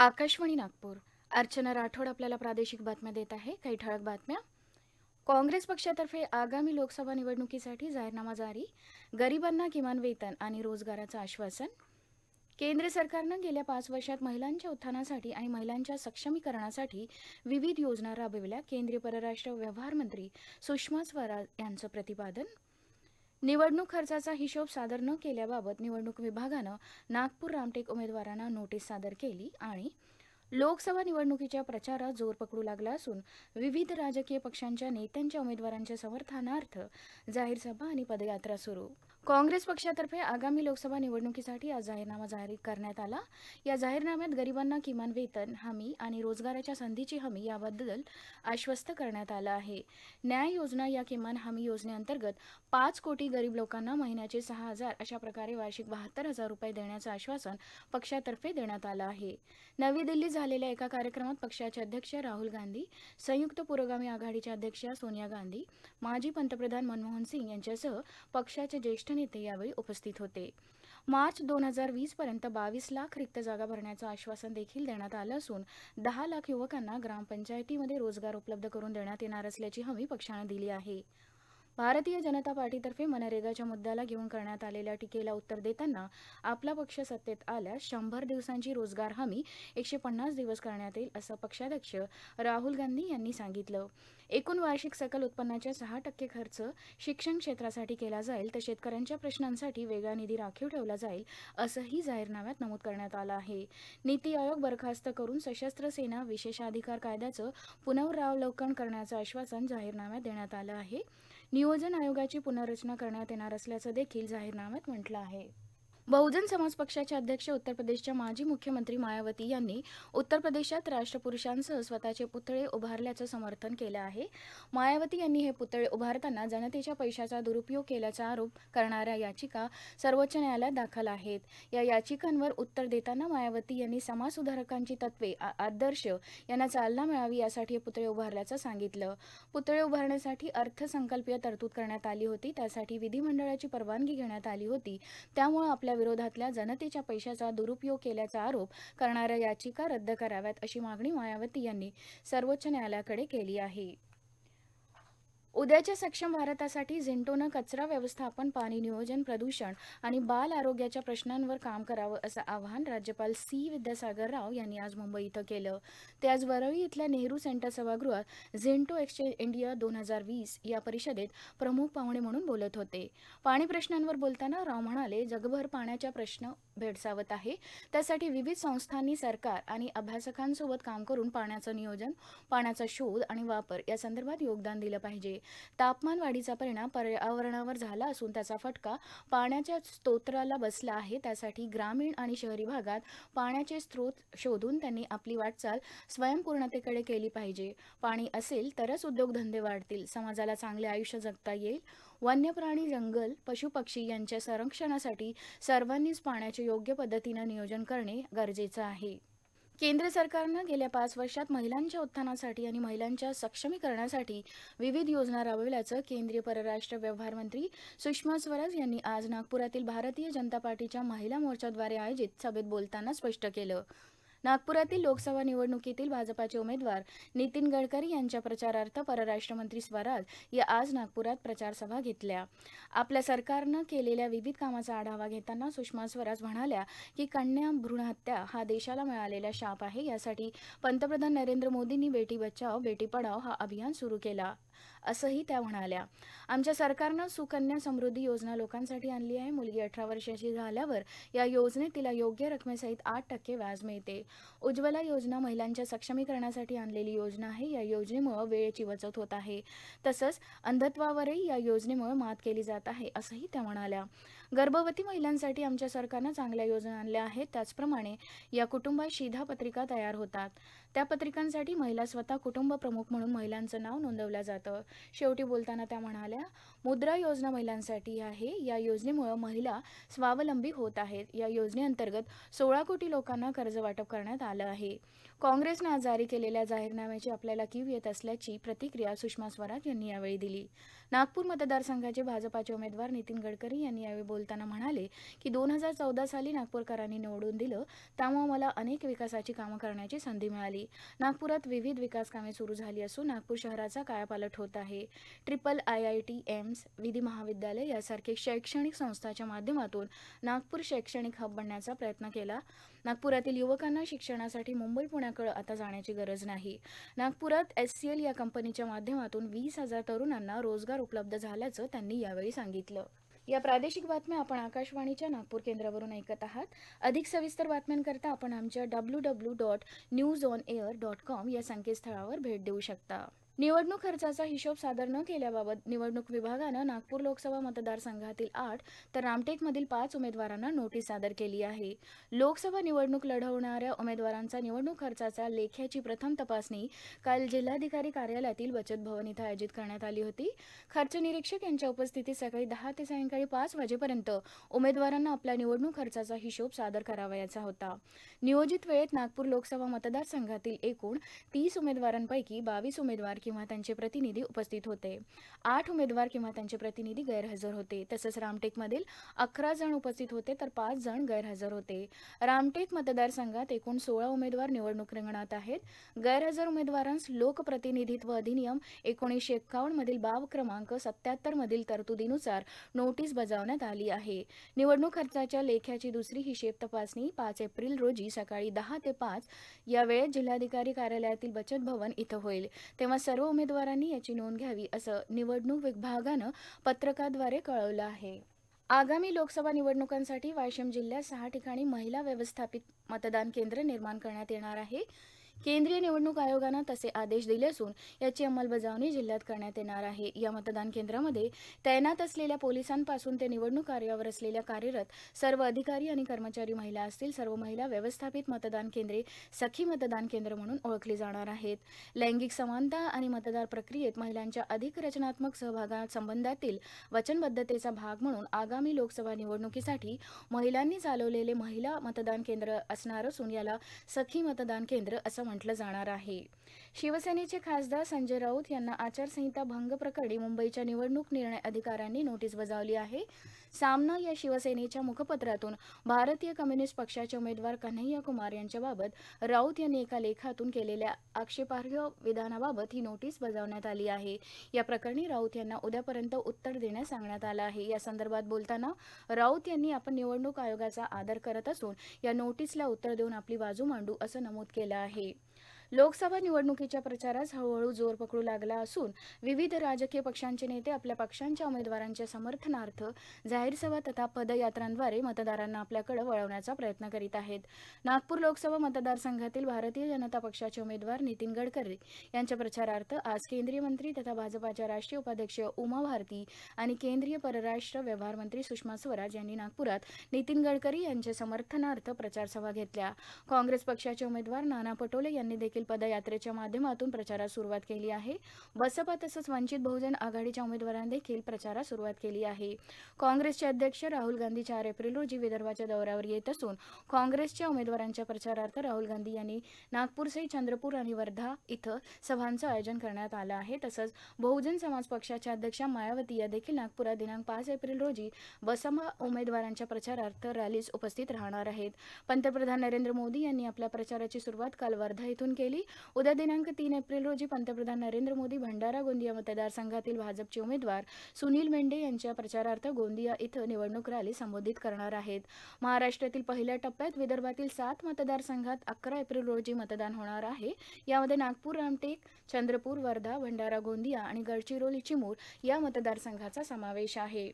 आकाशवाणी नागपूर अर्चना राठोड आपल्याला प्रादेशिक बातम्या देत आहे काही ठळक बातम्या काँग्रेस पक्षातर्फे आगामी लोकसभा निवडणुकीसाठी जाहीरनामा जारी गरिबांना किमान वेतन आणि रोजगाराचं आश्वासन केंद्र सरकारनं गेल्या पाच वर्षात महिलांच्या उत्थानासाठी आणि महिलांच्या सक्षमीकरणासाठी विविध योजना राबविल्या केंद्रीय परराष्ट्र व्यवहार मंत्री सुषमा स्वराज यांचं प्रतिपादन निवडणूक खर्चाचा हिशोब सादर न केल्याबाबत निवडणूक विभागानं नागपूर रामटेक उमेदवारांना नोटीस सादर केली आणि लोकसभा निवडणुकीच्या प्रचारात जोर पकडू लागला असून विविध राजकीय पक्षांच्या नेत्यांच्या उमेदवारांच्या समर्थनार्थ जाहीर सभा आणि पदयात्रा सुरू काँग्रेस पक्षातर्फे आगामी लोकसभा निवडणुकीसाठी आज जाहीरनामा जाहीर करण्यात आला या जाहीरनाम्यात गरिबांना किमान वेतन हमी आणि रोजगाराच्या संधीची हमी याबद्दल आश्वस्त करण्यात आलं आहे न्याय योजना या किमान हमी योजनेअंतर्गत पाच कोटी गरीब लोकांना महिन्याचे सहा हजार अशा प्रकारे वार्षिक बहात्तर हजार रुपये देण्याचं आश्वासन पक्षातर्फे देण्यात आलं आहे नवी दिल्लीत झालेल्या एका कार्यक्रमात पक्षाचे अध्यक्ष राहुल गांधी संयुक्त पुरोगामी आघाडीच्या अध्यक्ष सोनिया गांधी माजी पंतप्रधान मनमोहन सिंग यांच्यासह पक्षाचे ज्येष्ठ नेते यावेळी उपस्थित होते मार्च दोन हजार वीस पर्यंत बावीस लाख रिक्त जागा भरण्याचं आश्वासन देखील देण्यात आलं असून दहा लाख युवकांना ग्रामपंचायतीमध्ये रोजगार उपलब्ध करून देण्यात येणार असल्याची हमी पक्षानं दिली आहे भारतीय जनता पार्टीतर्फे मनरेगाच्या मुद्द्याला घेऊन करण्यात आलेल्या टीकेला उत्तर देताना आपला पक्ष सत्तेत आल्यास शंभर दिवसांची रोजगार हमी एकशे पन्नास दिवस करण्यात येईल असं पक्षाध्यक्ष राहुल गांधी यांनी सांगितलं एकूण वार्षिक सकल उत्पन्नाच्या सहा टक्के खर्च शिक्षण क्षेत्रासाठी केला जाईल तर शेतकऱ्यांच्या प्रश्नांसाठी वेगळा निधी राखीव ठेवला जाईल असंही जाहीरनाम्यात नमूद करण्यात आलं आहे नीती आयोग बरखास्त करून सशस्त्र सेना विशेषाधिकार कायद्याचं पुनरावलोकन करण्याचं आश्वासन जाहीरनाम्यात देण्यात आलं आहे नियोजन आयोगाची पुनर्रचना करण्यात येणार असल्याचं देखील जाहीरनाम्यात म्हटलं आहे बहुजन समाज पक्षाचे अध्यक्ष उत्तर प्रदेशच्या माजी मुख्यमंत्री मायावती यांनी उत्तर प्रदेशात राष्ट्रपुरुषांसह स्वतःचे पुतळे उभारल्याचं समर्थन केलं आहे मायावती यांनी हे पुतळे उभारताना जनतेच्या पैशाचा दुरुपयोग केल्याचा आरोप करणाऱ्या याचिका सर्वोच्च न्यायालयात दाखल आहेत या याचिकांवर उत्तर देताना मायावती यांनी समाजसुधारकांची तत्वे आदर्श यांना चालना मिळावी यासाठी हे पुतळे उभारल्याचं सांगितलं पुतळे उभारण्यासाठी अर्थसंकल्पीय तरतूद करण्यात आली होती त्यासाठी विधिमंडळाची परवानगी घेण्यात आली होती त्यामुळे आपल्या विरोधातल्या जनतेच्या पैशाचा दुरुपयोग केल्याचा आरोप करणाऱ्या याचिका रद्द कराव्यात अशी मागणी मायावती यांनी सर्वोच्च न्यायालयाकडे केली आहे उद्याच्या सक्षम भारतासाठी झेंटोनं कचरा व्यवस्थापन पाणी नियोजन प्रदूषण आणि बाल आरोग्याच्या प्रश्नांवर काम करावं असं आवाहन राज्यपाल सी विद्यासागर राव यांनी आज मुंबई इथं केलं ते आज वरळी इथल्या नेहरू सेंटर सभागृहात झेंटो एक्सचेंज इंडिया दोन हजार वीस या परिषदेत प्रमुख पाहुणे म्हणून बोलत होते पाणी प्रश्नांवर बोलताना राव म्हणाले जगभर पाण्याच्या प्रश्न भेडसावत आहे त्यासाठी विविध संस्थांनी सरकार आणि अभ्यासकांसोबत काम करून पाण्याचं नियोजन पाण्याचा शोध आणि वापर या संदर्भात योगदान दिलं पाहिजे तापमान वाढीचा परिणाम पर्यावरणावर झाला असून त्याचा फटका पाण्याच्या स्तोत्राला बसला आहे त्यासाठी ग्रामीण आणि शहरी भागात पाण्याचे स्रोत शोधून त्यांनी आपली वाटचाल स्वयंपूर्णतेकडे केली पाहिजे पाणी असेल तरच उद्योगधंदे वाढतील समाजाला चांगले आयुष्य जगता येईल वन्य प्राणी जंगल पशुपक्षी यांच्या संरक्षणासाठी सर्वांनीच पाण्याचे योग्य पद्धतीनं नियोजन करणे गरजेचं आहे केंद्र सरकारनं गेल्या पाच वर्षात महिलांच्या उत्थानासाठी आणि महिलांच्या सक्षमीकरणासाठी विविध योजना राबविल्याचं केंद्रीय परराष्ट्र व्यवहार मंत्री सुषमा स्वराज यांनी आज नागपुरातील भारतीय जनता पार्टीच्या महिला मोर्चाद्वारे आयोजित सभेत बोलताना स्पष्ट केलं नागपुरातील लोकसभा निवडणुकीतील भाजपाचे उमेदवार नितीन गडकरी यांच्या प्रचारार्थ परराष्ट्र मंत्री स्वराज या आज नागपुरात प्रचारसभा घेतल्या आपल्या सरकारनं केलेल्या विविध कामाचा आढावा घेताना सुषमा स्वराज म्हणाल्या की कन्या भ्रूणहत्या हा देशाला मिळालेला शाप आहे यासाठी पंतप्रधान नरेंद्र मोदींनी बेटी बचाव बेटी पढाव हा अभियान सुरू केला असंही त्या म्हणाल्या आमच्या सरकारनं सुकन्या समृद्धी योजना लोकांसाठी आणली आहे मुलगी अठरा वर्षाची झाल्यावर या योजनेत तिला योग्य रकमेसहित आठ टक्के व्याज मिळते उज्ज्वला योजना महिलांच्या सक्षमीकरणासाठी आणलेली योजना आहे या योजनेमुळे वेळेची बचत होत आहे तसंच अंधत्वावरही या योजनेमुळे मात केली जात आहे असंही त्या म्हणाल्या गर्भवती महिलांसाठी आमच्या सरकारनं चांगल्या योजना आणल्या आहेत त्याचप्रमाणे या कुटुंबात शिधा पत्रिका तयार होतात त्या पत्रिकांसाठी महिला स्वतः कुटुंब प्रमुख म्हणून महिलांचं नाव नोंदवलं जातं शेवटी बोलताना त्या म्हणाल्या मुद्रा योजना महिलांसाठी आहे या योजनेमुळे महिला स्वावलंबी होत आहेत या योजनेअंतर्गत सोळा कोटी लोकांना कर्ज वाटप करण्यात आलं आहे काँग्रेसनं आज जारी केलेल्या जाहीरनाम्याची आपल्याला कीव येत असल्याची प्रतिक्रिया सुषमा स्वराज यांनी यावेळी दिली नागपूर मतदारसंघाचे भाजपाचे उमेदवार नितीन गडकरी यांनी यावेळी बोलताना म्हणाले की दोन हजार चौदा साली नागपूरकरांनी निवडून दिलं त्यामुळे मला अनेक विकासाची कामं करण्याची संधी मिळाली नागपुरात विविध विकास कामे सुरू झाली असून नागपूर शहराचा कायापालट होत आहे triple I I T M AIIMS विधी महाविद्यालय यासारखे शैक्षणिक संस्थांच्या माध्यमातून नागपूर शैक्षणिक हब बनण्याचा प्रयत्न केला नागपुरातील युवकांना शिक्षणासाठी मुंबई पुण्याकडे आता जाण्याची गरज नाही नागपुरात एस सी एल या कंपनीच्या माध्यमातून वीस हजार तरुणांना रोजगार उपलब्ध झाल्याचं त्यांनी यावेळी सांगितलं या प्रादेशिक बातम्या आपण आकाशवाणीच्या नागपूर केंद्रावरून ऐकत आहात अधिक सविस्तर बातम्यांकरता आपण आमच्या W W dot news on air dot com या संकेतस्थळावर भेट देऊ शकता निवडणूक खर्चाचा हिशोब सादर न केल्याबाबत निवडणूक विभागानं नागपूर लोकसभा मतदारसंघातील आठ तर रामटेकमधील पाच उमेदवारांना नोटीस सादर केली आहे लोकसभा निवडणूक लढवणाऱ्या उमेदवारांचा निवडणूक खर्चाचा लेख्याची प्रथम तपासणी काल जिल्हाधिकारी कार्यालयातील बचत भवन इथं आयोजित करण्यात आली होती खर्च निरीक्षक यांच्या उपस्थितीत सकाळी दहा ते सायंकाळी पाच वाजेपर्यंत उमेदवारांना आपला निवडणूक खर्चाचा हिशोब सादर करावायचा होता नियोजित वेळेत नागपूर लोकसभा मतदारसंघातील एकूण तीस उमेदवारांपैकी बावीस उमेदवार किंवा त्यांचे प्रतिनिधी उपस्थित होते आठ उमेदवार किंवा त्यांचे प्रतिनिधी गैरहजर होते तसंच रामटेकमधील अकरा जण उपस्थित होते तर पाच जण गैरहजर होते रामटेक मतदारसंघात एकूण सोळा उमेदवार निवडणूक रिंगणात आहेत गैरहजर उमेदवारांस लोकप्रतिनिधित्व अधिनियम एकोणीसशे मधील बाब क्रमांक मधील तरतुदीनुसार नोटीस बजावण्यात आली आहे निवडणूक खर्चाच्या लेख्याची दुसरी हिशेब तपासणी पाच एप्रिल रोजी सकाळी दहा ते पाच या वेळेत जिल्हाधिकारी कार्यालयातील बचत भवन इथं होईल तेव्हा सर्व सर्व उमेदवारांनी याची नोंद घ्यावी असं निवडणूक विभागानं पत्रकाद्वारे कळवलं आहे आगामी लोकसभा निवडणुकांसाठी वाशिम जिल्ह्यात सहा ठिकाणी महिला व्यवस्थापित मतदान केंद्र निर्माण करण्यात येणार आहे केंद्रीय निवडणूक आयोगानं तसे आदेश दिले असून याची अंमलबजावणी जिल्ह्यात करण्यात येणार आहे या मतदान केंद्रामध्ये तैनात असलेल्या पोलिसांपासून ते निवडणूक कार्यावर असलेल्या कार्यरत सर्व अधिकारी आणि कर्मचारी महिला असतील सर्व महिला व्यवस्थापित मतदान केंद्रे सखी मतदान केंद्र म्हणून ओळखली जाणार आहेत लैंगिक समानता आणि मतदार प्रक्रियेत महिलांच्या अधिक रचनात्मक सहभागासंबंधातील वचनबद्धतेचा भाग म्हणून आगामी लोकसभा निवडणुकीसाठी महिलांनी चालवलेले महिला मतदान केंद्र असणार असून याला सखी मतदान केंद्र असं म्हटलं जाणार आहे शिवसेनेचे खासदार संजय राऊत यांना आचारसंहिता भंग प्रकरणी मुंबईच्या निवडणूक निर्णय अधिकाऱ्यांनी नोटीस बजावली आहे सामना या शिवसेनेच्या मुखपत्रातून भारतीय कम्युनिस्ट पक्षाचे उमेदवार कन्हैया कुमार यांच्याबाबत राऊत यांनी एका लेखातून केलेल्या आक्षेपार्ह विधानाबाबत ही नोटीस बजावण्यात आली आहे या प्रकरणी राऊत यांना उद्यापर्यंत उत्तर देण्यास सांगण्यात आलं आहे या संदर्भात बोलताना राऊत यांनी आपण निवडणूक आयोगाचा आदर करत असून या नोटीसला उत्तर देऊन आपली बाजू मांडू असं नमूद केलं आहे लोकसभा निवडणुकीच्या प्रचारास हळूहळू जोर पकडू लागला असून विविध राजकीय पक्षांचे नेते आपल्या पक्षांच्या उमेदवारांच्या समर्थनार्थ जाहीर सभा तथा पदयात्रांद्वारे मतदारांना आपल्याकडे वळवण्याचा प्रयत्न करीत आहेत नागपूर लोकसभा मतदारसंघातील भारतीय जनता पक्षाचे उमेदवार नितीन गडकरी यांच्या प्रचारार्थ आज केंद्रीय मंत्री तथा भाजपाच्या राष्ट्रीय उपाध्यक्ष उमा भारती आणि केंद्रीय परराष्ट्र व्यवहार मंत्री सुषमा स्वराज यांनी नागपुरात नितीन गडकरी यांच्या समर्थनार्थ प्रचारसभा घेतल्या काँग्रेस पक्षाचे उमेदवार नाना पटोले यांनी देखील देखील पदयात्रेच्या माध्यमातून प्रचारास सुरुवात केली आहे बसपा तसंच वंचित बहुजन आघाडीच्या उमेदवारांनी देखील प्रचारास सुरुवात केली आहे काँग्रेसचे अध्यक्ष राहुल गांधी चार एप्रिल रोजी विदर्भाच्या दौऱ्यावर येत असून काँग्रेसच्या उमेदवारांच्या प्रचारार्थ राहुल गांधी यांनी नागपूरसही चंद्रपूर आणि वर्धा इथं सभांचं आयोजन करण्यात आलं आहे तसंच बहुजन समाज पक्षाच्या अध्यक्षा मायावती या देखील नागपुरात दिनांक पाच एप्रिल रोजी बसमा उमेदवारांच्या प्रचारार्थ रॅलीस उपस्थित राहणार आहेत पंतप्रधान नरेंद्र मोदी यांनी आपल्या प्रचाराची सुरुवात काल वर्धा इथून केली केली उद्या दिनांक तीन एप्रिल रोजी पंतप्रधान नरेंद्र मोदी भंडारा गोंदिया मतदारसंघातील भाजपचे उमेदवार सुनील मेंढे यांच्या प्रचारार्थ गोंदिया इथं निवडणूक रॅली संबोधित करणार आहेत महाराष्ट्रातील पहिल्या टप्प्यात विदर्भातील सात मतदारसंघात अकरा एप्रिल रोजी मतदान होणार आहे यामध्ये नागपूर रामटेक चंद्रपूर वर्धा भंडारा गोंदिया आणि गडचिरोली चिमूर या मतदारसंघाचा समावेश आहे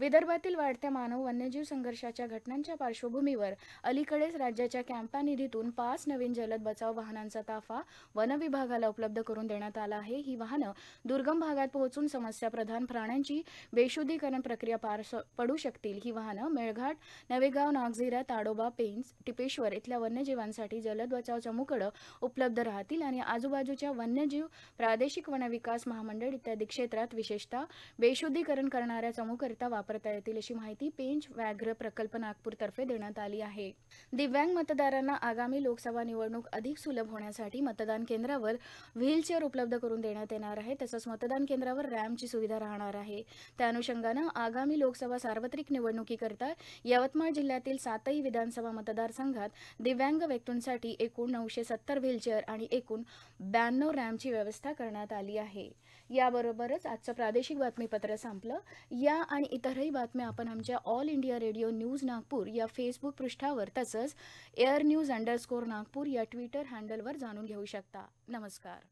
विदर्भातील वाढत्या मानव वन्यजीव संघर्षाच्या घटनांच्या पार्श्वभूमीवर अलीकडेच राज्याच्या कॅम्पा निधीतून पाच नवीन जलद बचाव वाहनांचा ताफा वन विभागाला उपलब्ध करून देण्यात आला आहे ही वाहनं दुर्गम भागात पोहोचून समस्याप्रधान प्राण्यांची बेशुद्धीकरण प्रक्रिया पार पडू शकतील ही वाहनं मेळघाट नवेगाव नागझिरा ताडोबा पेंच टिपेश्वर इथल्या वन्यजीवांसाठी जलद बचाव चमूकडं उपलब्ध राहतील आणि आजूबाजूच्या वन्यजीव प्रादेशिक वनविकास महामंडळ इत्यादी क्षेत्रात विशेषतः बेशुद्धीकरण करणाऱ्या चमूकरिता वापर वापरता येतील अशी माहिती पेंच व्याघ्र प्रकल्प नागपूर तर्फे देण्यात आली आहे दिव्यांग मतदारांना आगामी लोकसभा निवडणूक अधिक सुलभ होण्यासाठी मतदान केंद्रावर व्हीलचेअर उपलब्ध करून देण्यात येणार आहे तसंच मतदान केंद्रावर रॅम्पची सुविधा राहणार आहे त्या अनुषंगानं आगामी लोकसभा सार्वत्रिक निवडणुकीकरता यवतमाळ जिल्ह्यातील सातही विधानसभा मतदारसंघात दिव्यांग व्यक्तींसाठी एकूण नऊशे सत्तर व्हीलचेअर आणि एकूण ब्याण्णव रॅम्पची व्यवस्था करण्यात आली आहे याबरोबरच आजचं प्रादेशिक बातमीपत्र संपलं या आणि इतर इतरही बातम्या आपण आमच्या All India Radio News Nagpur या फेसबुक पृष्ठावर तसंच एअर न्यूज अंडरस्कोर नागपूर या ट्विटर हँडलवर जाणून घेऊ शकता नमस्कार